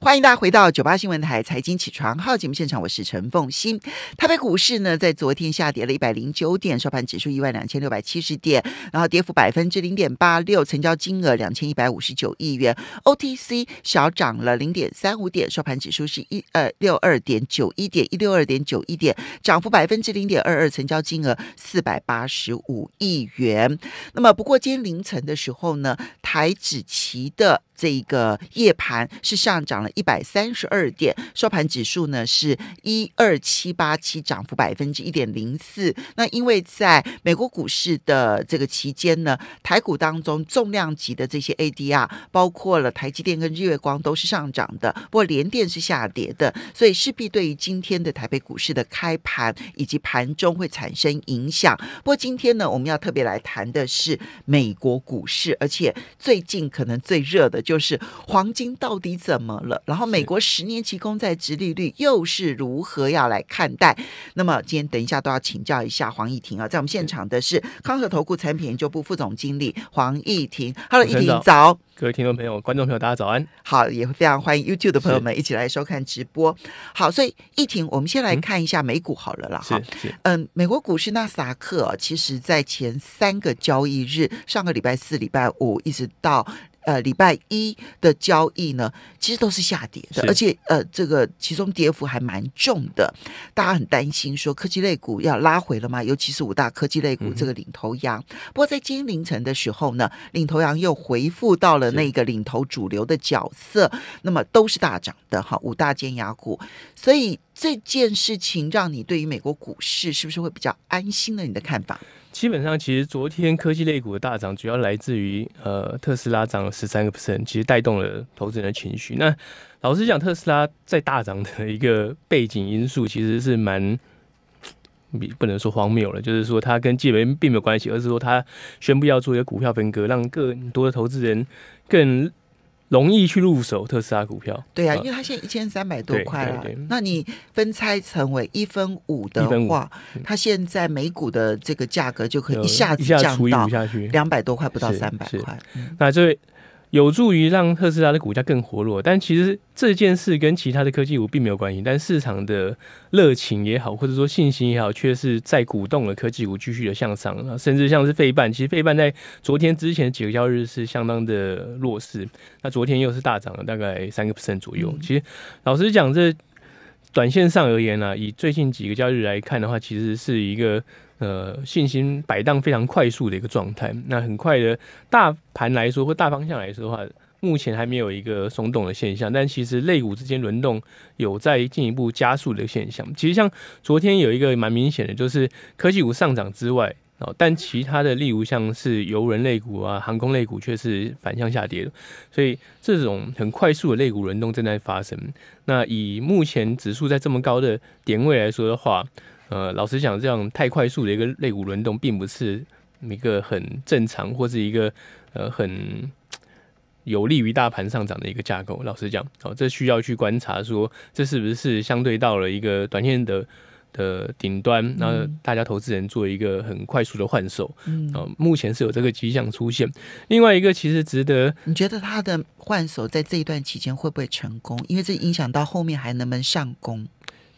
欢迎大家回到九八新闻台《财经起床号》节目现场，我是陈凤欣。台北股市呢，在昨天下跌了一百零九点，收盘指数一万两千六百七十点，然后跌幅百分之零点八六，成交金额两千一百五十九亿元。OTC 小涨了零点三五点，收盘指数是一二六二点九一点一六二点九一点，涨幅百分之零点二二，成交金额四百八十五亿元。那么不过今天凌晨的时候呢，台指期的。这个夜盘是上涨了一百三十二点，收盘指数呢是一二七八七，涨幅百分之一点零四。那因为在美国股市的这个期间呢，台股当中重量级的这些 ADR，包括了台积电跟日月光都是上涨的，不过联电是下跌的，所以势必对于今天的台北股市的开盘以及盘中会产生影响。不过今天呢，我们要特别来谈的是美国股市，而且最近可能最热的。就是黄金到底怎么了？然后美国十年期公债殖利率又是如何要来看待？那么今天等一下都要请教一下黄义婷啊，在我们现场的是康和投顾产品研究部副总经理黄义婷。Hello，义婷早，各位听众朋友、观众朋友，大家早安。好，也非常欢迎 YouTube 的朋友们一起来收看直播。好，所以一婷，我们先来看一下美股好了啦。是，嗯，美国股市纳斯达克，其实在前三个交易日，上个礼拜四、礼拜五，一直到。呃，礼拜一的交易呢，其实都是下跌的，而且呃，这个其中跌幅还蛮重的。大家很担心说科技类股要拉回了吗？尤其是五大科技类股这个领头羊。不过在今天凌晨的时候呢，领头羊又回复到了那个领头主流的角色，那么都是大涨的哈，五大尖牙股。所以这件事情让你对于美国股市是不是会比较安心呢？你的看法？基本上，其实昨天科技类股的大涨，主要来自于呃特斯拉涨了十三个 percent，其实带动了投资人的情绪。那老实讲，特斯拉在大涨的一个背景因素，其实是蛮不能说荒谬了，就是说它跟基本并没有关系，而是说它宣布要做一个股票分割，让更多的投资人更。容易去入手特斯拉股票，对啊，因为它现在一千三百多块了，那你分拆成为一分五的话，它现在每股的这个价格就可以一下子降到两百多块，不到三百块。那这位。有助于让特斯拉的股价更活络，但其实这件事跟其他的科技股并没有关系。但市场的热情也好，或者说信心也好，却是在鼓动了科技股继续的向上。甚至像是费半，其实费半在昨天之前几个交易日是相当的弱势，那昨天又是大涨了大概三个 percent 左右。其实老实讲，这短线上而言呢，以最近几个交易日来看的话，其实是一个。呃，信心摆荡非常快速的一个状态。那很快的大盘来说，或大方向来说的话，目前还没有一个松动的现象。但其实类股之间轮动有在进一步加速的现象。其实像昨天有一个蛮明显的，就是科技股上涨之外哦，但其他的例如像是游轮类股啊、航空类股却是反向下跌的。所以这种很快速的类股轮动正在发生。那以目前指数在这么高的点位来说的话，呃，老实讲，这样太快速的一个肋骨轮动，并不是一个很正常，或是一个呃很有利于大盘上涨的一个架构。老实讲，哦，这需要去观察，说这是不是相对到了一个短线的的顶端，那大家投资人做一个很快速的换手，嗯，目前是有这个迹象出现。另外一个，其实值得，你觉得他的换手在这一段期间会不会成功？因为这影响到后面还能不能上攻。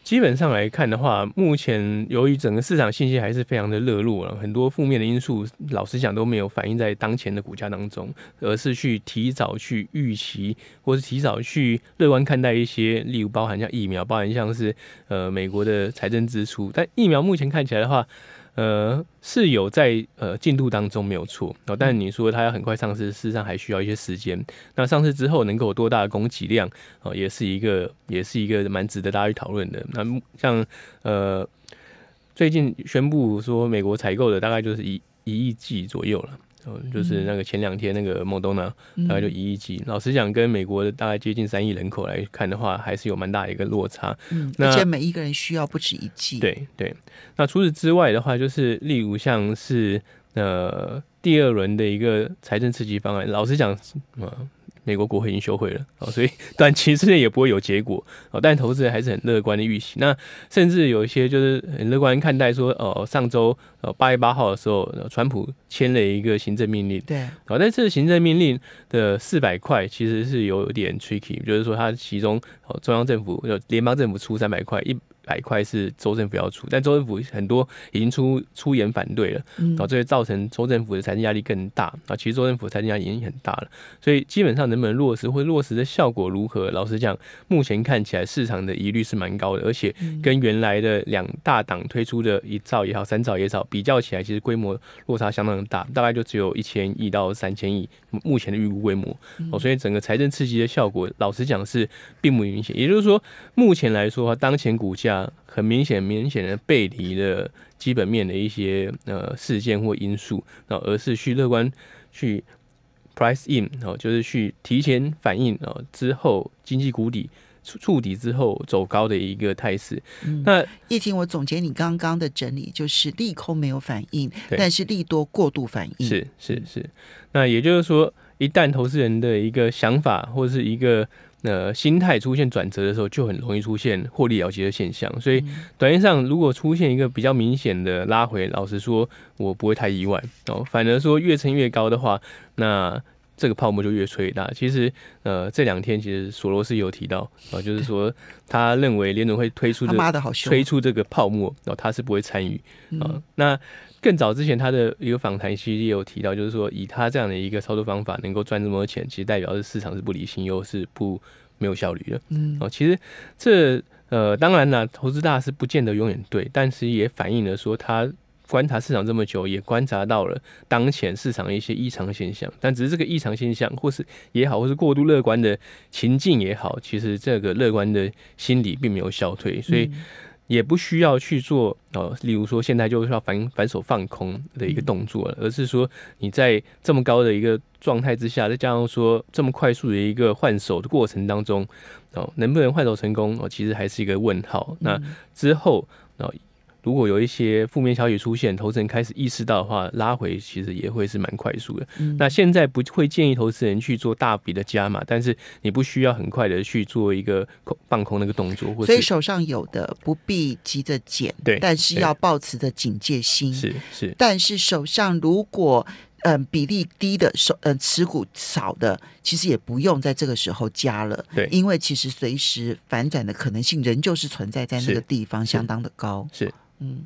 基本上来看的话，目前由于整个市场信息还是非常的热络了，很多负面的因素，老实讲都没有反映在当前的股价当中，而是去提早去预期，或是提早去乐观看待一些，例如包含像疫苗，包含像是呃美国的财政支出。但疫苗目前看起来的话，呃，是有在呃进度当中没有错哦，但你说它要很快上市，事实上还需要一些时间。那上市之后能够有多大的供给量哦，也是一个也是一个蛮值得大家去讨论的。那像呃最近宣布说美国采购的大概就是一一亿剂左右了。就是那个前两天那个莫东呢，大概就一亿剂。老实讲，跟美国的大概接近三亿人口来看的话，还是有蛮大的一个落差。而且每一个人需要不止一剂。对对。那除此之外的话，就是例如像是呃第二轮的一个财政刺激方案，老实讲，嗯。美国国会已经休会了哦，所以 短期之内也不会有结果哦，但投资人还是很乐观的预期。那甚至有一些就是很乐观看待说，哦，上周呃八月八号的时候，川普签了一个行政命令，对，啊，但是行政命令的四百块其实是有点 tricky，就是说它其中哦中央政府就联邦政府出三百块一。百块是州政府要出，但州政府很多已经出出言反对了，导这会造成州政府的财政压力更大。啊，其实州政府财政压力已经很大了，所以基本上能不能落实或落实的效果如何？老实讲，目前看起来市场的疑虑是蛮高的，而且跟原来的两大党推出的一兆也好，三兆也好比较起来，其实规模落差相当大，大概就只有一千亿到三千亿目前的预估规模哦，所以整个财政刺激的效果，老实讲是并不明显。也就是说，目前来说，当前股价。很明显明显的背离了基本面的一些呃事件或因素，那而是去乐观去 price in，哦，就是去提前反应哦，之后经济谷底触触底之后走高的一个态势。那叶婷，我总结你刚刚的整理，就是利空没有反应，但是利多过度反应。是是是。那也就是说，一旦投资人的一个想法或者是一个。那心态出现转折的时候，就很容易出现获利了结的现象。所以，短线上如果出现一个比较明显的拉回，老实说，我不会太意外哦。反而说越撑越高的话，那这个泡沫就越吹越大。其实，呃，这两天其实索罗斯有提到啊，就是说他认为联总会推出这推出这个泡沫，哦，他是不会参与啊。那更早之前，他的一个访谈实也有提到，就是说以他这样的一个操作方法能够赚这么多钱，其实代表是市场是不理性，又是不没有效率的。嗯，哦，其实这呃，当然了，投资大师不见得永远对，但是也反映了说他观察市场这么久，也观察到了当前市场一些异常现象。但只是这个异常现象，或是也好，或是过度乐观的情境也好，其实这个乐观的心理并没有消退，所以。也不需要去做哦，例如说现在就是要反反手放空的一个动作了，而是说你在这么高的一个状态之下，再加上说这么快速的一个换手的过程当中，哦，能不能换手成功哦，其实还是一个问号。那之后，哦。如果有一些负面消息出现，投资人开始意识到的话，拉回其实也会是蛮快速的。那现在不会建议投资人去做大笔的加码，但是你不需要很快的去做一个空放空那个动作。所以手上有的不必急着减，对，但是要保持着警戒心。是是，但是手上如果嗯比例低的，手嗯持股少的，其实也不用在这个时候加了，对，因为其实随时反转的可能性仍旧是存在在那个地方，相当的高，是。嗯，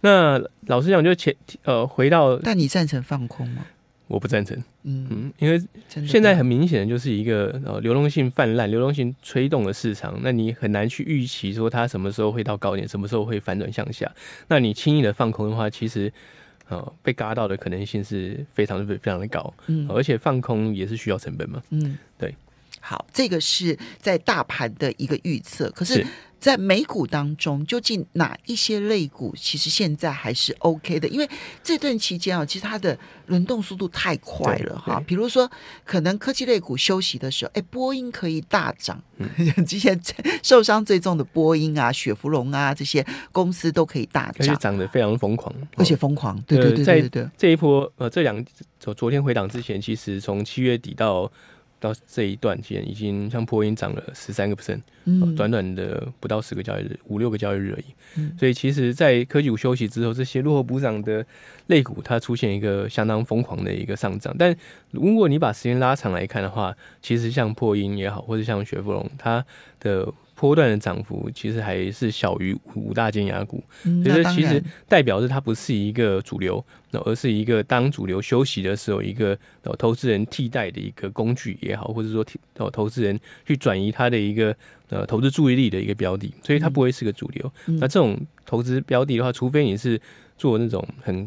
那老实讲，就前呃，回到，但你赞成放空吗？我不赞成。嗯嗯，因为现在很明显的就是一个呃流动性泛滥，流动性推动的市场，那你很难去预期说它什么时候会到高点，什么时候会反转向下。那你轻易的放空的话，其实呃被嘎到的可能性是非常非非常的高。嗯，而且放空也是需要成本嘛。嗯，对。好，这个是在大盘的一个预测，可是。在美股当中，究竟哪一些类股其实现在还是 OK 的？因为这段期间啊，其实它的轮动速度太快了哈。比如说，可能科技类股休息的时候，哎，波音可以大涨。之前 受伤最重的波音啊、雪佛龙啊这些公司都可以大涨，而且涨得非常疯狂，而且疯狂。对对对对，对，这一波呃这两昨昨天回档之前，其实从七月底到。到这一段，间已经像破音涨了十三个 percent，短短的不到十个交易日，五六个交易日而已。所以，其实，在科技股休息之后，这些落后补涨的类股，它出现一个相当疯狂的一个上涨。但如果你把时间拉长来看的话，其实像破音也好，或者像雪佛龙，它的波段的涨幅其实还是小于五大尖牙股，所以其实代表着它不是一个主流，那而是一个当主流休息的时候，一个投资人替代的一个工具也好，或者说投投资人去转移他的一个呃投资注意力的一个标的，所以它不会是个主流。那这种投资标的的话，除非你是做那种很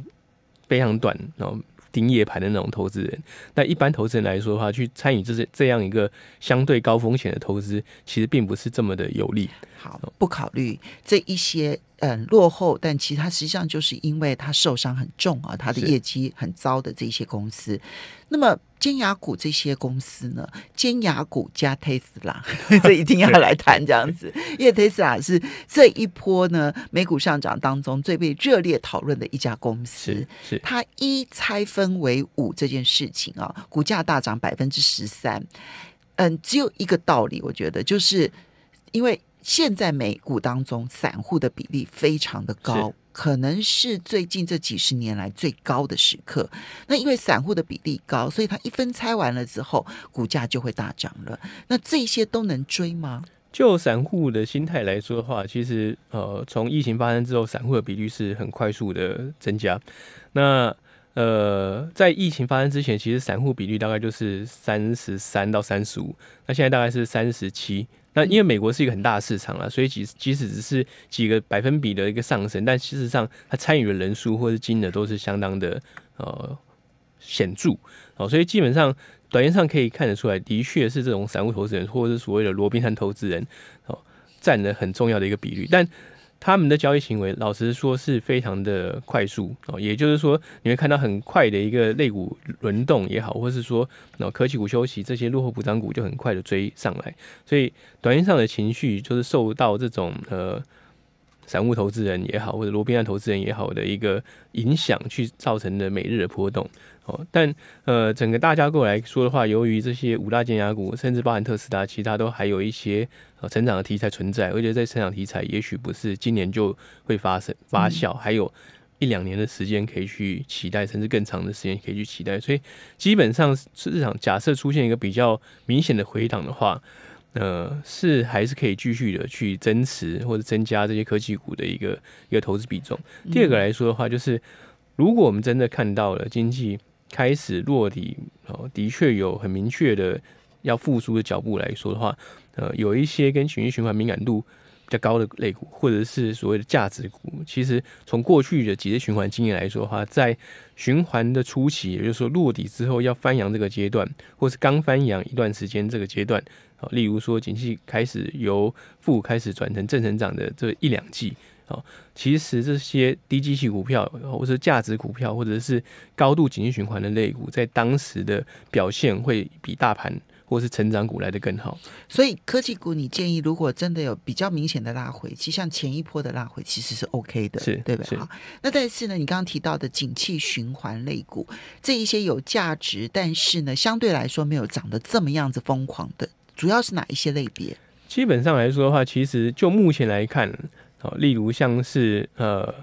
非常短，然后。盯夜盘的那种投资人，那一般投资人来说的话，去参与这些这样一个相对高风险的投资，其实并不是这么的有利。好，不考虑这一些嗯，落后，但其他实际上就是因为它受伤很重啊，它的业绩很糟的这些公司，那么。尖牙股这些公司呢？尖牙股加 Tesla，这一定要来谈这样子，因为 Tesla 是这一波呢美股上涨当中最被热烈讨论的一家公司。是，它一拆分为五这件事情啊，股价大涨百分之十三。嗯，只有一个道理，我觉得就是因为。现在美股当中散户的比例非常的高，可能是最近这几十年来最高的时刻。那因为散户的比例高，所以他一分拆完了之后，股价就会大涨了。那这些都能追吗？就散户的心态来说的话，其实呃，从疫情发生之后，散户的比例是很快速的增加。那呃，在疫情发生之前，其实散户比率大概就是三十三到三十五，那现在大概是三十七。那因为美国是一个很大的市场了，所以即使即使只是几个百分比的一个上升，但事实上，它参与的人数或是金额都是相当的呃显著哦，所以基本上短线上可以看得出来，的确是这种散户投资人或者是所谓的罗宾汉投资人哦占了很重要的一个比率，但。他们的交易行为，老实说是非常的快速哦，也就是说，你会看到很快的一个类股轮动也好，或是说，那科技股休息，这些落后补涨股就很快的追上来，所以短线上的情绪就是受到这种呃。散户投资人也好，或者罗宾汉投资人也好的一个影响，去造成的每日的波动。哦，但呃，整个大架构来说的话，由于这些五大尖牙股，甚至包含特斯拉，其他都还有一些呃成长的题材存在，而且在成长题材也许不是今年就会发生发酵，还有一两年的时间可以去期待，甚至更长的时间可以去期待。所以基本上市场假设出现一个比较明显的回档的话。呃，是还是可以继续的去增持或者增加这些科技股的一个一个投资比重。第二个来说的话，就是如果我们真的看到了经济开始落地，哦，的确有很明确的要复苏的脚步来说的话，呃，有一些跟情绪循环敏感度。比较高的类股，或者是所谓的价值股，其实从过去的几次循环经验来说哈，在循环的初期，也就是说落底之后要翻扬这个阶段，或是刚翻扬一段时间这个阶段，啊，例如说景气开始由负开始转成正成长的这一两季，啊，其实这些低基期股票，或是价值股票，或者是高度紧急循环的类股，在当时的表现会比大盘。或是成长股来的更好，所以科技股你建议，如果真的有比较明显的拉回，其实像前一波的拉回其实是 OK 的，是，对不对？好，那但是呢，你刚刚提到的景气循环类股这一些有价值，但是呢，相对来说没有涨得这么样子疯狂的，主要是哪一些类别？基本上来说的话，其实就目前来看，好，例如像是呃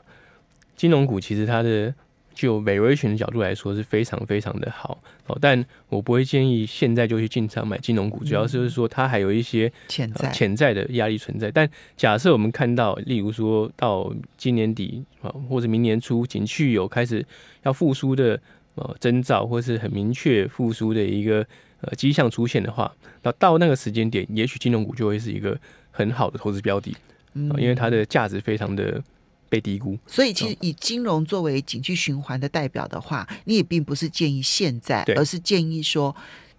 金融股，其实它的。就 variation 的角度来说是非常非常的好哦，但我不会建议现在就去进场买金融股，主要是就是说它还有一些潜在的、潜在的压力存在。但假设我们看到，例如说到今年底啊，或者明年初景区有开始要复苏的呃征兆，或是很明确复苏的一个呃迹象出现的话，那到那个时间点，也许金融股就会是一个很好的投资标的因为它的价值非常的。被低估，所以其实以金融作为景气循环的代表的话，你也并不是建议现在，而是建议说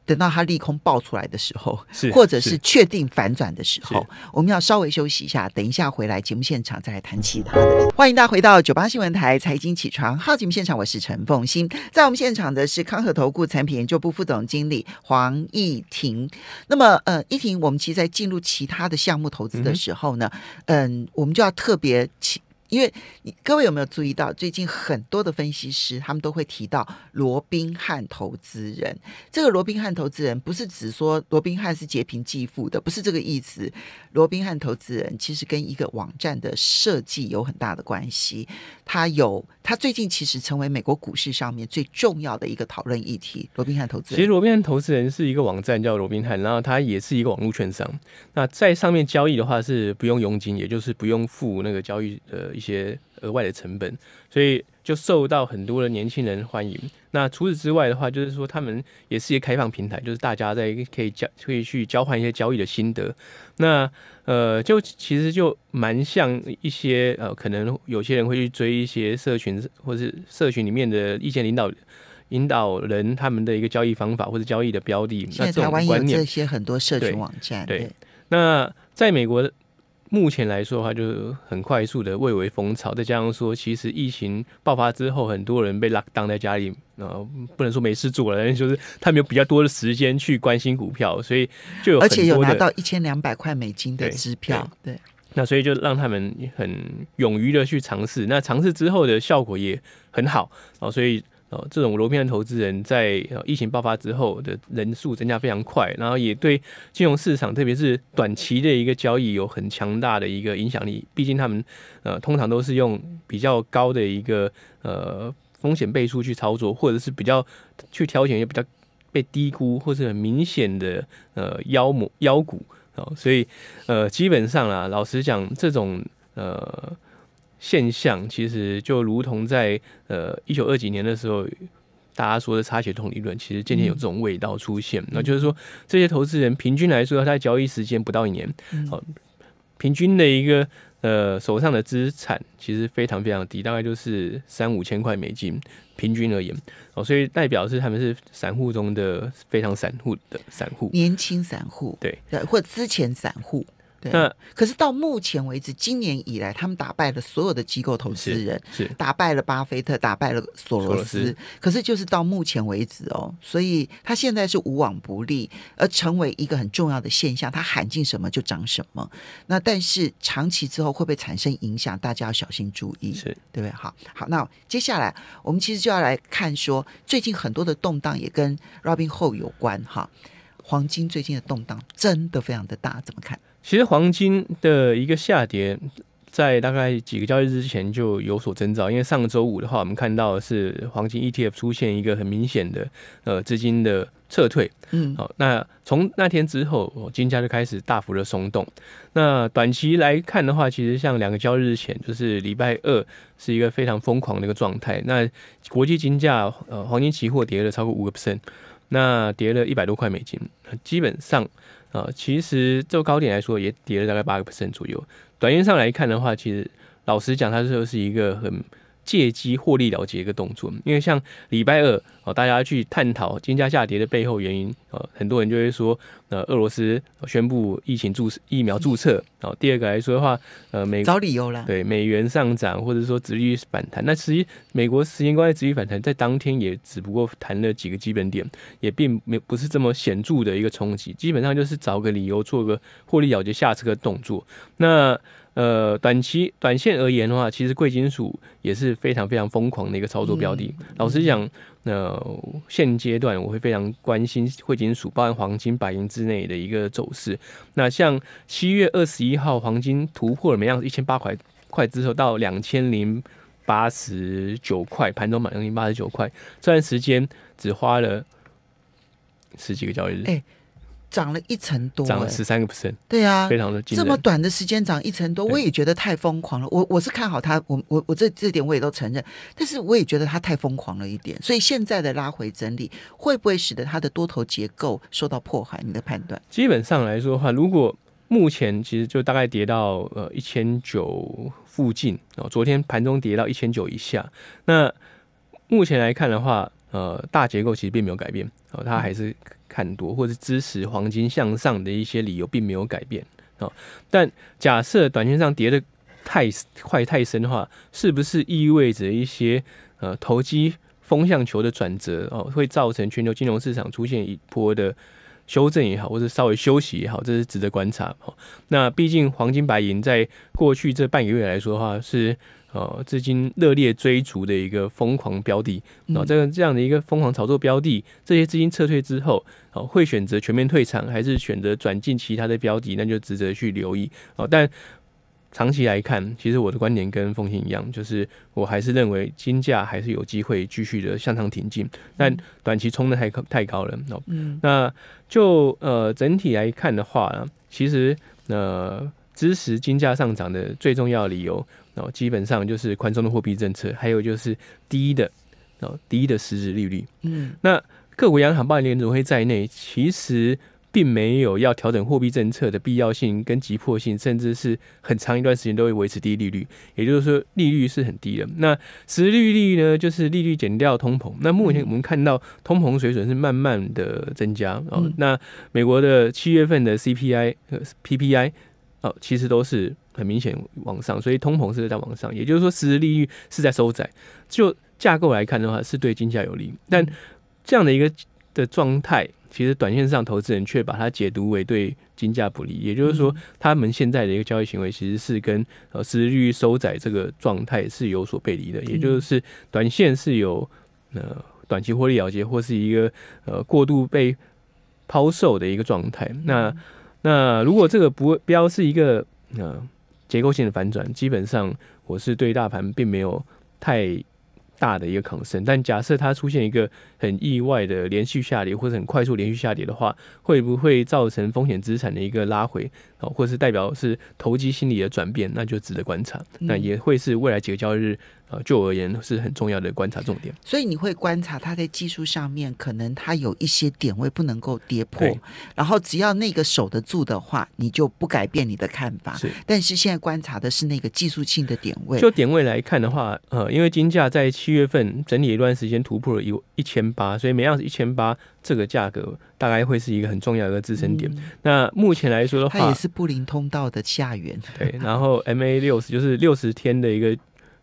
等到它利空爆出来的时候，或者是确定反转的时候，我们要稍微休息一下，等一下回来节目现场再来谈其他的。欢迎大家回到九八新闻台财经起床号节目现场，我是陈凤欣，在我们现场的是康和投顾产品研究部副总经理黄一婷。那么，呃，依婷，我们其实在进入其他的项目投资的时候呢，嗯，我们就要特别请。因为你各位有没有注意到，最近很多的分析师他们都会提到罗宾汉投资人。这个罗宾汉投资人不是指说罗宾汉是劫贫济富的，不是这个意思。罗宾汉投资人其实跟一个网站的设计有很大的关系。他有，他最近其实成为美国股市上面最重要的一个讨论议题。罗宾汉投资人，其实罗宾汉投资人是一个网站叫罗宾汉，然后他也是一个网络券商。那在上面交易的话是不用佣金，也就是不用付那个交易呃。一些额外的成本，所以就受到很多的年轻人欢迎。那除此之外的话，就是说他们也是一个开放平台，就是大家在可以交、可以去交换一些交易的心得。那呃，就其实就蛮像一些呃，可能有些人会去追一些社群或是社群里面的意见领导、引导人他们的一个交易方法或者交易的标的。那台湾有这些很多社群网站。对，那在美国。目前来说的话，就是很快速的蔚为风潮，再加上说，其实疫情爆发之后，很多人被拉挡在家里，然后不能说没事做了，但是就是他们有比较多的时间去关心股票，所以就而且有拿到一千两百块美金的支票，对，那所以就让他们很勇于的去尝试，那尝试之后的效果也很好，然所以。哦，这种罗片投资人在疫情爆发之后的人数增加非常快，然后也对金融市场，特别是短期的一个交易有很强大的一个影响力。毕竟他们呃通常都是用比较高的一个呃风险倍数去操作，或者是比较去挑选一些比较被低估或者很明显的呃妖魔妖股。哦，所以呃基本上啊，老实讲，这种呃。现象其实就如同在呃一九二几年的时候，大家说的“差血统理论，其实渐渐有这种味道出现。那就是说，这些投资人平均来说，他交易时间不到一年，好，平均的一个呃手上的资产其实非常非常低，大概就是三五千块美金，平均而言哦，所以代表是他们是散户中的非常散户的散户，年轻散户对或者之前散户。那可是到目前为止，今年以来他们打败了所有的机构投资人，是打败了巴菲特，打败了索罗斯。可是就是到目前为止哦，所以他现在是无往不利，而成为一个很重要的现象。他喊进什么就涨什么。那但是长期之后会不会产生影响？大家要小心注意，是对不对？好好，那接下来我们其实就要来看说，最近很多的动荡也跟 Robin Hood 有关哈。黄金最近的动荡真的非常的大，怎么看？其实黄金的一个下跌，在大概几个交易日之前就有所征兆，因为上周五的话，我们看到是黄金 ETF 出现一个很明显的呃资金的撤退，嗯，好，那从那天之后，金价就开始大幅的松动。那短期来看的话，其实像两个交易日前，就是礼拜二是一个非常疯狂的一个状态。那国际金价呃黄金期货跌了超过五个 percent，那跌了一百多块美金，基本上。啊，其实就高点来说也跌了大概八个 percent 左右。短线上来看的话，其实老实讲，它就是一个很。借机获利了结一个动作，因为像礼拜二哦，大家去探讨金价下跌的背后原因，呃，很多人就会说，呃，俄罗斯宣布疫情注疫苗注册，然后第二个来说的话，呃，美找理由了，对，美元上涨或者说持续反弹，那其实美国时间关系持续反弹，在当天也只不过谈了几个基本点，也并没不是这么显著的一个冲击，基本上就是找个理由做个获利了结下次的动作，那。呃，短期短线而言的话，其实贵金属也是非常非常疯狂的一个操作标的。老实讲，那现阶段我会非常关心贵金属，包含黄金、白银之内的一个走势。那像七月二十一号，黄金突破了每盎司一千八块块之后，到两千零八十九块盘中满两千零八十九块，这段时间只花了十几个交易日。涨了一成多，涨十三个 percent，对啊，非常的惊这么短的时间涨一成多，我也觉得太疯狂了。我我是看好它，我我我这这点我也都承认，但是我也觉得它太疯狂了一点。所以现在的拉回整理，会不会使得它的多头结构受到破坏？你的判断？基本上来说的话，如果目前其实就大概跌到呃一千九附近哦，昨天盘中跌到一千九以下，那目前来看的话，呃，大结构其实并没有改变，哦，它还是。看多或者支持黄金向上的一些理由并没有改变啊，但假设短线上跌的太快太深的话，是不是意味着一些呃投机风向球的转折哦，会造成全球金融市场出现一波的？修正也好，或者稍微休息也好，这是值得观察那毕竟黄金白银在过去这半个月来说的话，是呃资金热烈追逐的一个疯狂标的。那这个这样的一个疯狂炒作标的，这些资金撤退之后，哦会选择全面退场，还是选择转进其他的标的，那就值得去留意哦。但长期来看，其实我的观点跟奉行一样，就是我还是认为金价还是有机会继续的向上挺进，但短期冲的太高太高了。嗯，那就呃整体来看的话，其实呃支持金价上涨的最重要理由，然基本上就是宽松的货币政策，还有就是低的哦，低的实质利率。嗯，那各国央行、贸易联储会在内，其实。并没有要调整货币政策的必要性跟急迫性，甚至是很长一段时间都会维持低利率，也就是说利率是很低的。那实利率呢，就是利率减掉通膨。那目前我们看到通膨水准是慢慢的增加哦。那美国的七月份的 CPI、PPI 哦，其实都是很明显往上，所以通膨是在往上，也就是说实利率是在收窄。就架构来看的话，是对金价有利。但这样的一个的状态。其实，短线上投资人却把它解读为对金价不利，也就是说，他们现在的一个交易行为其实是跟呃实际利率收窄这个状态是有所背离的，也就是短线是有呃短期获利了结或是一个呃过度被抛售的一个状态。那那如果这个不标是一个呃结构性的反转，基本上我是对大盘并没有太。大的一个抗升，但假设它出现一个很意外的连续下跌，或者很快速连续下跌的话，会不会造成风险资产的一个拉回，啊，或者是代表是投机心理的转变，那就值得观察。那也会是未来几个交易日呃，就我而言是很重要的观察重点。所以你会观察它在技术上面，可能它有一些点位不能够跌破，然后只要那个守得住的话，你就不改变你的看法。是，但是现在观察的是那个技术性的点位。就点位来看的话，呃，因为金价在七月份整理一段时间，突破了一一千八，所以每样是一千八这个价格，大概会是一个很重要的一个支撑点。那目前来说的话，它也是布林通道的下缘。对，然后 MA 六十就是六十天的一个。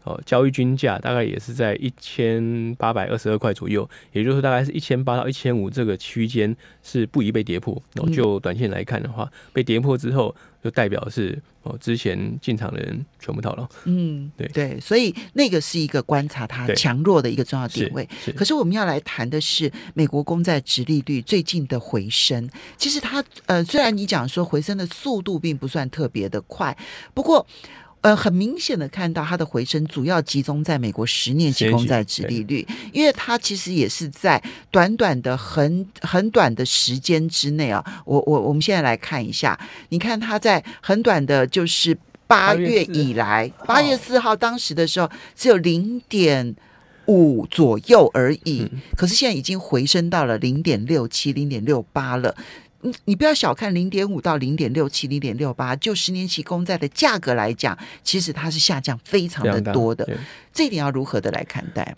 哦，交易均价大概也是在一千八百二十二块左右，也就是大概是一千八到一千五这个区间是不宜被跌破。哦，就短线来看的话，被跌破之后，就代表是哦，之前进场的人全部套牢。嗯，对对，所以那个是一个观察它强弱的一个重要点位。是，可是我们要来谈的是美国公债直利率最近的回升。其实它呃，虽然你讲说回升的速度并不算特别的快，不过。呃，很明显的看到它的回升主要集中在美国十年期公债殖利率，因为它其实也是在短短的很很短的时间之内啊。我我我们现在来看一下，你看它在很短的，就是八月以来，八月四号当时的时候只有零点五左右而已，可是现在已经回升到了零点六七、零点六八了。你你不要小看零点五到零点六七、零点六八，就十年期公债的价格来讲，其实它是下降非常的多的。这一点要如何的来看待？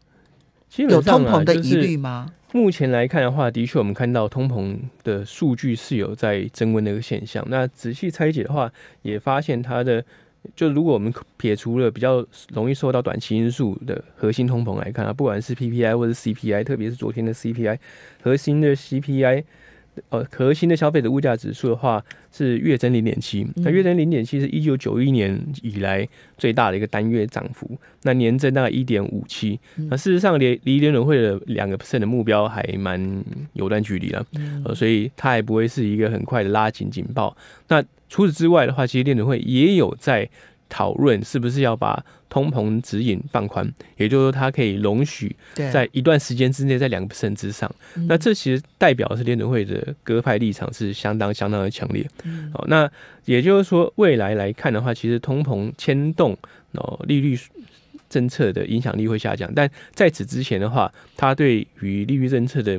有通膨的疑虑吗？目前来看的话，的确我们看到通膨的数据是有在增温的一个现象。那仔细拆解的话，也发现它的就如果我们撇除了比较容易受到短期因素的核心通膨来看啊，不管是 PPI 或是 CPI，特别是昨天的 CPI，核心的 CPI。呃，核心的消费者物价指数的话是月增零点七，那月增零点七是一九九一年以来最大的一个单月涨幅，那年增大概一点五七，那事实上离离联准会的两个 percent 的目标还蛮有段距离了，呃，所以它还不会是一个很快的拉紧警报。那除此之外的话，其实联准会也有在。讨论是不是要把通膨指引放宽，也就是说，它可以容许在一段时间之内在两个百之上。那这其实代表是联准会的鸽派立场是相当相当的强烈。哦，那也就是说，未来来看的话，其实通膨牵动哦利率政策的影响力会下降，但在此之前的话，它对于利率政策的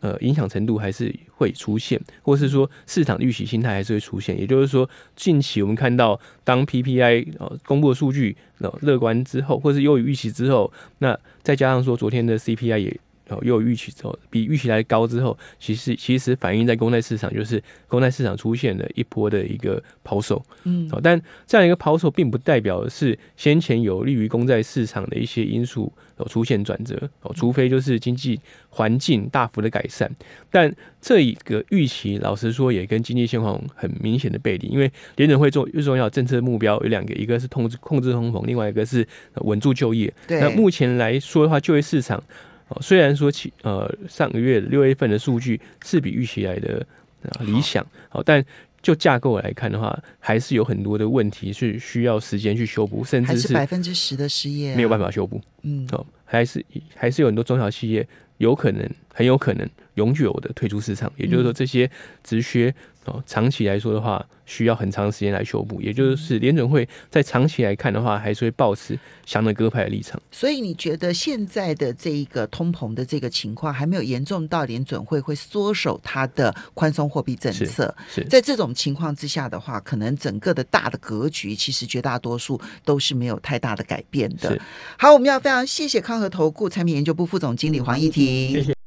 呃，影响程度还是会出现，或是说市场预期心态还是会出现。也就是说，近期我们看到，当 PPI 呃公布的数据乐观之后，或是优于预期之后，那再加上说昨天的 CPI 也。哦，又预期之后比预期来高之后，其实其实反映在公债市场就是公债市场出现了一波的一个抛售，嗯，但这样一个抛售并不代表是先前有利于公债市场的一些因素有出现转折，哦，除非就是经济环境大幅的改善，但这一个预期老实说也跟经济现况很明显的背离，因为联准会做最重要的政策目标有两个，一个是控制控制通膨，另外一个是稳住就业，那目前来说的话，就业市场。哦，虽然说其呃上个月六月份的数据是比预期来的理想，好，但就架构来看的话，还是有很多的问题是需要时间去修补，甚至是百分之十的失业没有办法修补，嗯，哦，还是还是有很多中小企业有可能很有可能永久的退出市场，也就是说这些直缺长期来说的话，需要很长时间来修补。也就是联准会在长期来看的话，还是会保持相的鸽派的立场。所以你觉得现在的这一个通膨的这个情况，还没有严重到联准会会缩手它的宽松货币政策？是在这种情况之下的话，可能整个的大的格局其实绝大多数都是没有太大的改变的。好，我们要非常谢谢康和投顾产品研究部副总经理黄一婷，谢谢。